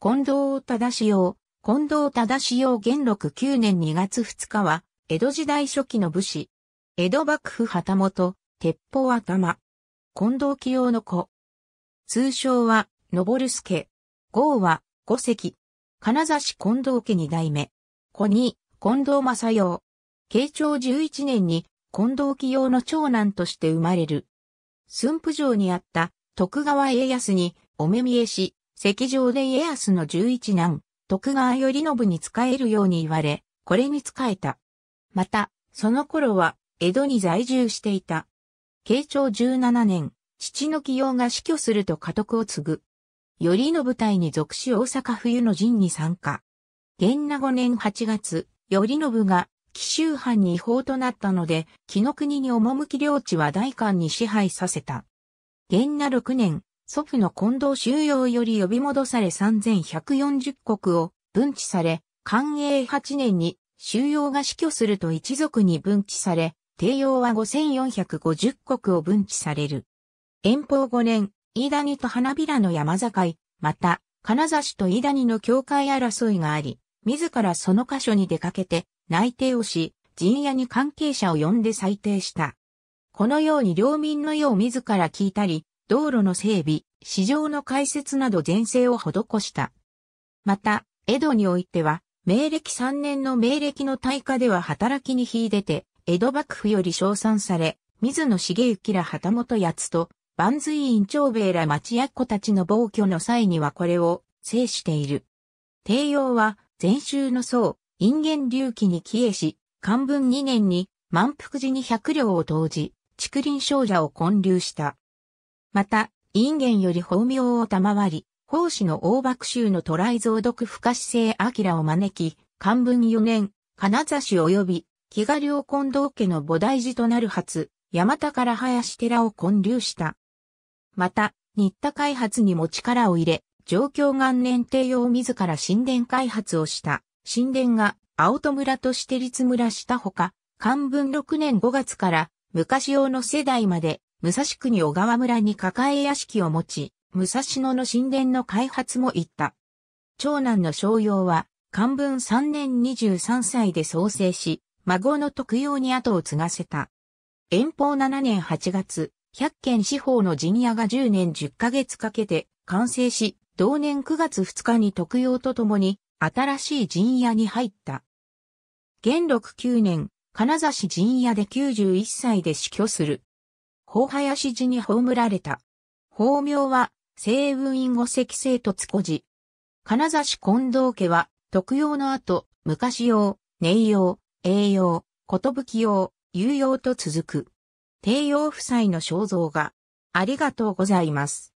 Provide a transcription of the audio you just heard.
近藤忠雄、近藤忠雄元禄9年2月2日は、江戸時代初期の武士。江戸幕府旗本、鉄砲頭。近藤清用の子。通称は、のぼるすけ。号は、五席。金指近藤家二代目。子に、近藤正用。慶長11年に、近藤清用の長男として生まれる。駿府城にあった、徳川家康に、お目見えし、石上で家康の十一男、徳川頼信に仕えるように言われ、これに仕えた。また、その頃は、江戸に在住していた。慶長十七年、父の用が死去すると家督を継ぐ。頼信隊に属し大阪冬の陣に参加。元那五年八月、頼信が紀州藩に違法となったので、紀の国に赴き領地は大官に支配させた。元那六年、祖父の近藤修養より呼び戻され3140国を分治され、寛永8年に収容が死去すると一族に分治され、帝王は5450国を分治される。遠方5年、飯谷と花びらの山境、また、金指と飯谷の境界争いがあり、自らその箇所に出かけて内定をし、陣屋に関係者を呼んで裁定した。このように領民の世を自ら聞いたり、道路の整備、市場の開設など前世を施した。また、江戸においては、明暦3年の明暦の大火では働きに秀でて、江戸幕府より称賛され、水野茂之ら旗本八つと、万随院長兵衛ら町役子たちの暴挙の際にはこれを制している。帝王は、前週の僧、陰元隆起に帰依し、漢文2年に満腹時に百両を投じ、竹林少女を建立した。また、因縁より法名を賜り、法師の大幕州の渡来増読不可視性明を招き、漢文4年、金指及び、木賀良近藤家の菩提寺となる初、山田から林寺を建立した。また、新田開発にも力を入れ、状況元年帝王自ら神殿開発をした。神殿が青戸村として立村したほか、漢文6年5月から昔用の世代まで武蔵国小川村に抱え屋敷を持ち、武蔵野の神殿の開発も行った。長男の商用は、漢文3年23歳で創生し、孫の徳用に後を継がせた。遠方7年8月、百軒四方の陣屋が10年10ヶ月かけて完成し、同年9月2日に徳用と共に新しい陣屋に入った。元禄9年、金指陣屋で91歳で死去する。法林寺に葬られた。法名は、西雲院五石生とつこじ。金指近藤家は、特用の後、昔用、寧用、栄用、寿用、有用と続く。帝用夫妻の肖像画。ありがとうございます。